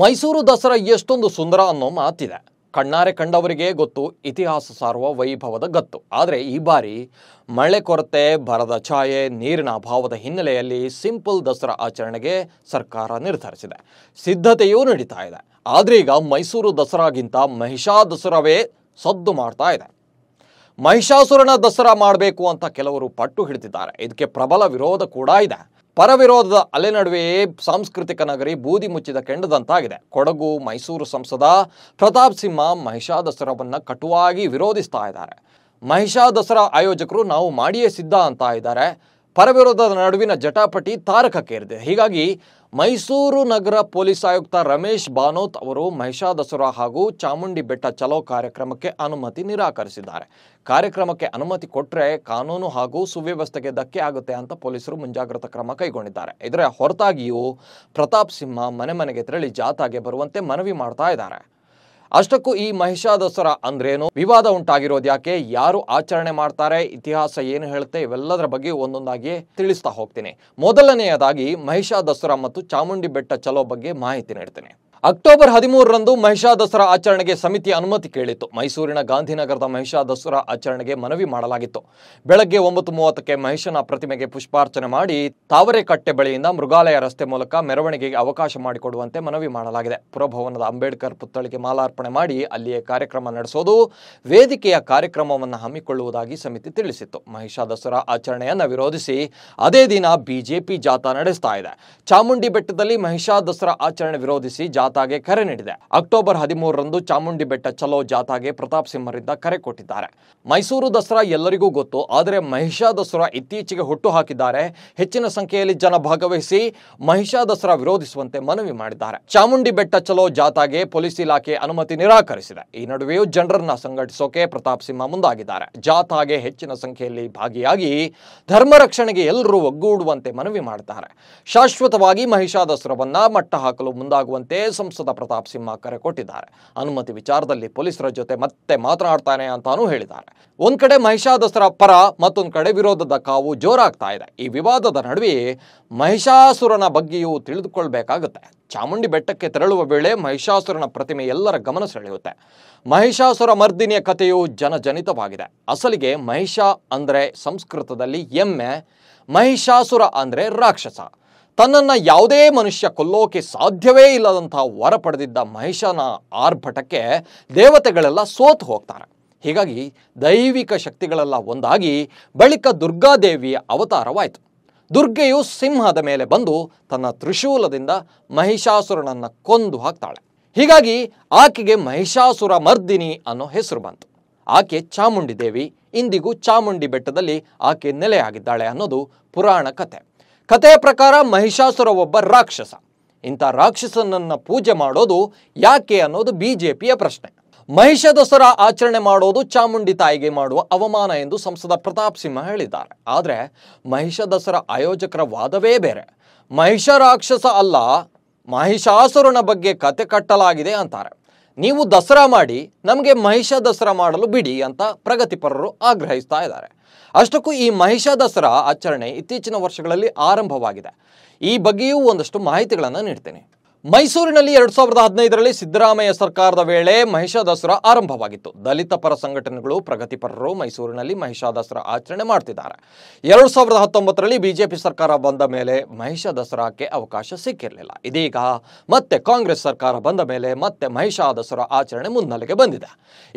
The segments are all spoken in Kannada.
ಮೈಸೂರು ದಸರಾ ಎಷ್ಟೊಂದು ಸುಂದರ ಅನ್ನೋ ಮಾತಿದೆ ಕಣ್ಣಾರೆ ಕಂಡವರಿಗೆ ಗೊತ್ತು ಇತಿಹಾಸ ಸಾರುವ ವೈಭವದ ಗತ್ತು ಆದರೆ ಈ ಬಾರಿ ಮಳೆ ಕೊರತೆ ಬರದ ಛಾಯೆ ನೀರಿನ ಅಭಾವದ ಹಿನ್ನೆಲೆಯಲ್ಲಿ ಸಿಂಪಲ್ ದಸರಾ ಆಚರಣೆಗೆ ಸರ್ಕಾರ ನಿರ್ಧರಿಸಿದೆ ಸಿದ್ಧತೆಯೂ ನಡೀತಾ ಇದೆ ಈಗ ಮೈಸೂರು ದಸರಾಗಿಂತ ಮಹಿಷಾ ದಸರಾವೇ ಸದ್ದು ಮಾಡ್ತಾ ಇದೆ ಮಹಿಷಾಸುರನ ದಸರಾ ಮಾಡಬೇಕು ಅಂತ ಕೆಲವರು ಪಟ್ಟು ಹಿಡಿದಿದ್ದಾರೆ ಇದಕ್ಕೆ ಪ್ರಬಲ ವಿರೋಧ ಕೂಡ ಇದೆ ಪರವಿರೋಧದ ಅಲೆ ನಡುವೆಯೇ ಸಾಂಸ್ಕೃತಿಕ ನಗರಿ ಬೂದಿ ಮುಚ್ಚಿದ ಕೆಂಡದಂತಾಗಿದೆ ಕೊಡಗು ಮೈಸೂರು ಸಂಸದ ಪ್ರತಾಪ್ ಸಿಂಹ ಮಹಿಷಾ ದಸರಾವನ್ನು ಕಟುವಾಗಿ ವಿರೋಧಿಸ್ತಾ ಇದ್ದಾರೆ ಮಹಿಷಾ ದಸರಾ ಆಯೋಜಕರು ನಾವು ಮಾಡಿಯೇ ಸಿದ್ಧ ಅಂತ ಇದ್ದಾರೆ ಪರವಿರೋಧದ ನಡುವಿನ ಜಟಾಪಟಿ ತಾರಕಕ್ಕೇರಿದೆ ಹೀಗಾಗಿ ಮೈಸೂರು ನಗರ ಪೊಲೀಸ್ ಆಯುಕ್ತ ರಮೇಶ್ ಬಾನೋತ್ ಅವರು ಮಹಿಷಾದಸುರ ಹಾಗೂ ಚಾಮುಂಡಿ ಬೆಟ್ಟ ಚಲೋ ಕಾರ್ಯಕ್ರಮಕ್ಕೆ ಅನುಮತಿ ನಿರಾಕರಿಸಿದ್ದಾರೆ ಕಾರ್ಯಕ್ರಮಕ್ಕೆ ಅನುಮತಿ ಕೊಟ್ಟರೆ ಕಾನೂನು ಹಾಗೂ ಸುವ್ಯವಸ್ಥೆಗೆ ಧಕ್ಕೆ ಆಗುತ್ತೆ ಅಂತ ಪೊಲೀಸರು ಮುಂಜಾಗ್ರತಾ ಕ್ರಮ ಕೈಗೊಂಡಿದ್ದಾರೆ ಇದರ ಹೊರತಾಗಿಯೂ ಪ್ರತಾಪ್ ಸಿಂಹ ಮನೆ ಮನೆಗೆ ತೆರಳಿ ಜಾಥಾಗೆ ಬರುವಂತೆ ಮನವಿ ಮಾಡ್ತಾ ಇದ್ದಾರೆ ಅಷ್ಟಕ್ಕೂ ಈ ಮಹಿಷಾದಸರ ಅಂದ್ರೇನು ವಿವಾದ ಉಂಟಾಗಿರೋದು ಯಾಕೆ ಯಾರು ಆಚರಣೆ ಮಾಡ್ತಾರೆ ಇತಿಹಾಸ ಏನು ಹೇಳುತ್ತೆ ಇವೆಲ್ಲದರ ಬಗ್ಗೆ ಒಂದೊಂದಾಗಿ ತಿಳಿಸ್ತಾ ಹೋಗ್ತೀನಿ ಮೊದಲನೆಯದಾಗಿ ಮಹಿಷಾದಸರ ಮತ್ತು ಚಾಮುಂಡಿ ಬೆಟ್ಟ ಚಲೋ ಬಗ್ಗೆ ಮಾಹಿತಿ ನೀಡ್ತೇನೆ ಅಕ್ಟೋಬರ್ ಹದಿಮೂರರಂದು ಮಹಿಷಾ ದಸರಾ ಆಚರಣೆಗೆ ಸಮಿತಿ ಅನುಮತಿ ಕೇಳಿತ್ತು ಮೈಸೂರಿನ ಗಾಂಧಿನಗರದ ಮಹಿಷಾ ದಸರಾ ಆಚರಣೆಗೆ ಮನವಿ ಮಾಡಲಾಗಿತ್ತು ಬೆಳಗ್ಗೆ ಒಂಬತ್ತು ಮೂವತ್ತಕ್ಕೆ ಮಹಿಷನ ಪ್ರತಿಮೆಗೆ ಪುಷ್ಪಾರ್ಚನೆ ಮಾಡಿ ತಾವರೆಕಟ್ಟೆ ಬಳಿಯಿಂದ ಮೃಗಾಲಯ ರಸ್ತೆ ಮೂಲಕ ಮೆರವಣಿಗೆಗೆ ಅವಕಾಶ ಮಾಡಿಕೊಡುವಂತೆ ಮನವಿ ಮಾಡಲಾಗಿದೆ ಪುರಭವನದ ಅಂಬೇಡ್ಕರ್ ಪುತ್ಥಳಿಗೆ ಮಾಲಾರ್ಪಣೆ ಮಾಡಿ ಅಲ್ಲಿಯೇ ಕಾರ್ಯಕ್ರಮ ನಡೆಸೋದು ವೇದಿಕೆಯ ಕಾರ್ಯಕ್ರಮವನ್ನು ಹಮ್ಮಿಕೊಳ್ಳುವುದಾಗಿ ಸಮಿತಿ ತಿಳಿಸಿತ್ತು ಮಹಿಷಾ ದಸರಾ ಆಚರಣೆಯನ್ನು ವಿರೋಧಿಸಿ ಅದೇ ದಿನ ಬಿಜೆಪಿ ಜಾಥಾ ನಡೆಸ್ತಾ ಇದೆ ಚಾಮುಂಡಿ ಬೆಟ್ಟದಲ್ಲಿ ಮಹಿಷಾ ದಸರಾ ಆಚರಣೆ ವಿರೋಧಿಸಿ ಜಾಥಾಗೆ ಕರೆ ನೀಡಿದೆ ಅಕ್ಟೋಬರ್ ಹದಿಮೂರರಂದು ಚಾಮುಂಡಿ ಬೆಟ್ಟ ಚಲೋ ಜಾಥಾಗೆ ಪ್ರತಾಪ್ ಸಿಂಹರಿಂದ ಕರೆ ಕೊಟ್ಟಿದ್ದಾರೆ ಮೈಸೂರು ದಸರಾ ಎಲ್ಲರಿಗೂ ಗೊತ್ತು ಆದರೆ ಮಹಿಷಾ ದಸರಾ ಇತ್ತೀಚೆಗೆ ಹುಟ್ಟು ಹಾಕಿದ್ದಾರೆ ಹೆಚ್ಚಿನ ಸಂಖ್ಯೆಯಲ್ಲಿ ಜನ ಭಾಗವಹಿಸಿ ಮಹಿಷಾ ದಸರಾ ವಿರೋಧಿಸುವಂತೆ ಮನವಿ ಮಾಡಿದ್ದಾರೆ ಚಾಮುಂಡಿ ಬೆಟ್ಟ ಚಲೋ ಜಾಥಾಗೆ ಪೊಲೀಸ್ ಇಲಾಖೆ ಅನುಮತಿ ನಿರಾಕರಿಸಿದೆ ಈ ನಡುವೆಯೂ ಜನರನ್ನ ಸಂಘಟಿಸೋಕೆ ಪ್ರತಾಪ್ ಸಿಂಹ ಮುಂದಾಗಿದ್ದಾರೆ ಜಾಥಾಗೆ ಹೆಚ್ಚಿನ ಸಂಖ್ಯೆಯಲ್ಲಿ ಭಾಗಿಯಾಗಿ ಧರ್ಮ ರಕ್ಷಣೆಗೆ ಎಲ್ಲರೂ ಒಗ್ಗೂಡುವಂತೆ ಮನವಿ ಮಾಡುತ್ತಾರೆ ಶಾಶ್ವತವಾಗಿ ಮಹಿಷಾದಸರವನ್ನ ಮಟ್ಟ ಹಾಕಲು ಮುಂದಾಗುವಂತೆ ಸಂಸದ ಪ್ರತಾಪ್ ಸಿಂಹ ಕರೆ ಕೊಟ್ಟಿದ್ದಾರೆ ಅನುಮತಿ ವಿಚಾರದಲ್ಲಿ ಪೊಲೀಸರ ಜೊತೆ ಮತ್ತೆ ಮಾತನಾಡ್ತಾನೆ ಅಂತಾನೂ ಹೇಳಿದ್ದಾರೆ ಒಂದ್ ಕಡೆ ಮಹಿಷಾದಸರ ಪರ ಮತ್ತೊಂದು ಕಡೆ ವಿರೋಧದ ಕಾವು ಜೋರಾಗ್ತಾ ಇದೆ ಈ ವಿವಾದದ ನಡುವೆಯೇ ಮಹಿಷಾಸುರನ ಬಗ್ಗೆಯೂ ತಿಳಿದುಕೊಳ್ಬೇಕಾಗುತ್ತೆ ಚಾಮುಂಡಿ ಬೆಟ್ಟಕ್ಕೆ ತೆರಳುವ ವೇಳೆ ಮಹಿಷಾಸುರನ ಪ್ರತಿಮೆ ಎಲ್ಲರ ಗಮನ ಸೆಳೆಯುತ್ತೆ ಮಹಿಷಾಸುರ ಮರ್ದಿನಿಯ ಕಥೆಯು ಜನಜನಿತವಾಗಿದೆ ಅಸಲಿಗೆ ಮಹಿಷಾ ಅಂದರೆ ಸಂಸ್ಕೃತದಲ್ಲಿ ಎಮ್ಮೆ ಮಹಿಷಾಸುರ ಅಂದರೆ ರಾಕ್ಷಸ ತನ್ನನ್ನು ಯಾವುದೇ ಮನುಷ್ಯ ಕೊಲ್ಲೋಕೆ ಸಾಧ್ಯವೇ ಇಲ್ಲದಂಥ ವರ ಪಡೆದಿದ್ದ ಮಹಿಷನ ಆರ್ಭಟಕ್ಕೆ ದೇವತೆಗಳೆಲ್ಲ ಸೋತು ಹೋಗ್ತಾರೆ ಹೀಗಾಗಿ ದೈವಿಕ ಶಕ್ತಿಗಳೆಲ್ಲ ಒಂದಾಗಿ ಬಳಿಕ ದುರ್ಗಾದೇವಿಯ ಅವತಾರವಾಯಿತು ದುರ್ಗೆಯು ಸಿಂಹದ ಮೇಲೆ ಬಂದು ತನ್ನ ತ್ರಿಶೂಲದಿಂದ ಮಹಿಷಾಸುರನನ್ನು ಕೊಂದು ಹಾಕ್ತಾಳೆ ಹೀಗಾಗಿ ಆಕೆಗೆ ಮಹಿಷಾಸುರ ಮರ್ದಿನಿ ಅನ್ನೋ ಹೆಸರು ಬಂತು ಆಕೆ ಚಾಮುಂಡಿ ದೇವಿ ಇಂದಿಗೂ ಚಾಮುಂಡಿ ಬೆಟ್ಟದಲ್ಲಿ ಆಕೆ ನೆಲೆಯಾಗಿದ್ದಾಳೆ ಅನ್ನೋದು ಪುರಾಣ ಕಥೆ ಕಥೆಯ ಪ್ರಕಾರ ಮಹಿಷಾಸುರ ಒಬ್ಬ ರಾಕ್ಷಸ ಇಂಥ ರಾಕ್ಷಸನನ್ನ ಪೂಜೆ ಮಾಡೋದು ಯಾಕೆ ಅನ್ನೋದು ಬಿ ಪಿಯ ಪ್ರಶ್ನೆ ಮಹಿಷ ದಸರಾ ಆಚರಣೆ ಮಾಡೋದು ಚಾಮುಂಡಿ ತಾಯಿಗೆ ಮಾಡುವ ಅವಮಾನ ಎಂದು ಸಂಸದ ಪ್ರತಾಪ್ ಸಿಂಹ ಹೇಳಿದ್ದಾರೆ ಆದರೆ ಮಹಿಷ ದಸರಾ ಆಯೋಜಕರ ವಾದವೇ ಬೇರೆ ಮಹಿಷ ರಾಕ್ಷಸ ಅಲ್ಲ ಮಹಿಷಾಸುರನ ಬಗ್ಗೆ ಕತೆ ಕಟ್ಟಲಾಗಿದೆ ಅಂತಾರೆ ನೀವು ದಸರಾ ಮಾಡಿ ನಮಗೆ ಮಹಿಷ ದಸರಾ ಮಾಡಲು ಬಿಡಿ ಅಂತ ಪ್ರಗತಿಪರರು ಆಗ್ರಹಿಸ್ತಾ ಇದ್ದಾರೆ ಅಷ್ಟಕ್ಕೂ ಈ ಮಹಿಷಾ ದಸರಾ ಆಚರಣೆ ಇತ್ತೀಚಿನ ವರ್ಷಗಳಲ್ಲಿ ಆರಂಭವಾಗಿದೆ ಈ ಬಗ್ಗೆಯೂ ಒಂದಷ್ಟು ಮಾಹಿತಿಗಳನ್ನು ನೀಡ್ತೇನೆ ಮೈಸೂರಿನಲ್ಲಿ ಎರಡ್ ಸಾವಿರದ ಹದಿನೈದರಲ್ಲಿ ಸಿದ್ದರಾಮಯ್ಯ ಸರ್ಕಾರದ ವೇಳೆ ಮಹಿಷಾ ದಸರಾ ಆರಂಭವಾಗಿತ್ತು ದಲಿತ ಪರ ಸಂಘಟನೆಗಳು ಪ್ರಗತಿಪರರು ಮೈಸೂರಿನಲ್ಲಿ ಮಹಿಷಾ ದಸರಾ ಆಚರಣೆ ಮಾಡ್ತಿದ್ದಾರೆ ಎರಡ್ ಸಾವಿರದ ಹತ್ತೊಂಬತ್ತರಲ್ಲಿ ಬಿಜೆಪಿ ಸರ್ಕಾರ ಬಂದ ಮೇಲೆ ಮಹಿಷಾ ದಸರಾಕ್ಕೆ ಅವಕಾಶ ಸಿಕ್ಕಿರಲಿಲ್ಲ ಇದೀಗ ಮತ್ತೆ ಕಾಂಗ್ರೆಸ್ ಸರ್ಕಾರ ಬಂದ ಮೇಲೆ ಮತ್ತೆ ಮಹಿಷಾ ದಸರಾ ಆಚರಣೆ ಮುನ್ನೆಲೆಗೆ ಬಂದಿದೆ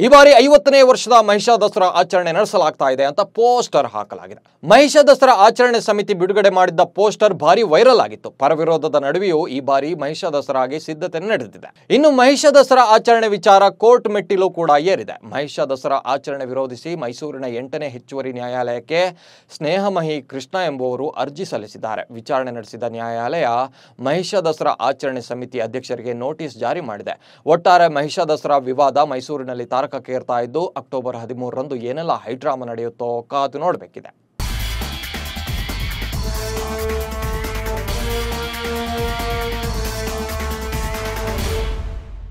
ಈ ಬಾರಿ ಐವತ್ತನೇ ವರ್ಷದ ಮಹಿಷಾ ದಸರಾ ಆಚರಣೆ ನಡೆಸಲಾಗ್ತಾ ಇದೆ ಅಂತ ಪೋಸ್ಟರ್ ಹಾಕಲಾಗಿದೆ ಮಹಿಷಾ ದಸರಾ ಆಚರಣೆ ಸಮಿತಿ ಬಿಡುಗಡೆ ಮಾಡಿದ್ದ ಪೋಸ್ಟರ್ ಭಾರಿ ವೈರಲ್ ಆಗಿತ್ತು ಪರವಿರೋಧದ ನಡುವೆಯೂ ಈ ಬಾರಿ ಮಹಿಷಾ ಮಹಿಷದಸರಾಗಿ ಸಿದ್ಧತೆ ನಡೆದಿದೆ ಇನ್ನು ಮಹಿಷ ದಸರಾ ಆಚರಣೆ ವಿಚಾರ ಕೋರ್ಟ್ ಮೆಟ್ಟಿಲು ಕೂಡ ಏರಿದೆ ಮಹಿಷ ದಸರಾ ಆಚರಣೆ ವಿರೋಧಿಸಿ ಮೈಸೂರಿನ ಎಂಟನೇ ಹೆಚ್ಚುವರಿ ನ್ಯಾಯಾಲಯಕ್ಕೆ ಸ್ನೇಹಮಹಿ ಕೃಷ್ಣ ಎಂಬುವರು ಅರ್ಜಿ ಸಲ್ಲಿಸಿದ್ದಾರೆ ವಿಚಾರಣೆ ನಡೆಸಿದ ನ್ಯಾಯಾಲಯ ಮಹಿಷ ದಸರಾ ಆಚರಣೆ ಸಮಿತಿ ಅಧ್ಯಕ್ಷರಿಗೆ ನೋಟಿಸ್ ಜಾರಿ ಮಾಡಿದೆ ಒಟ್ಟಾರೆ ಮಹಿಷ ದಸರಾ ವಿವಾದ ಮೈಸೂರಿನಲ್ಲಿ ತಾರಕಕ್ಕೇರ್ತಾ ಇದ್ದು ಅಕ್ಟೋಬರ್ ಹದಿಮೂರರಂದು ಏನೆಲ್ಲ ಹೈಡ್ರಾಮಾ ನಡೆಯುತ್ತೋ ಕಾದು ನೋಡಬೇಕಿದೆ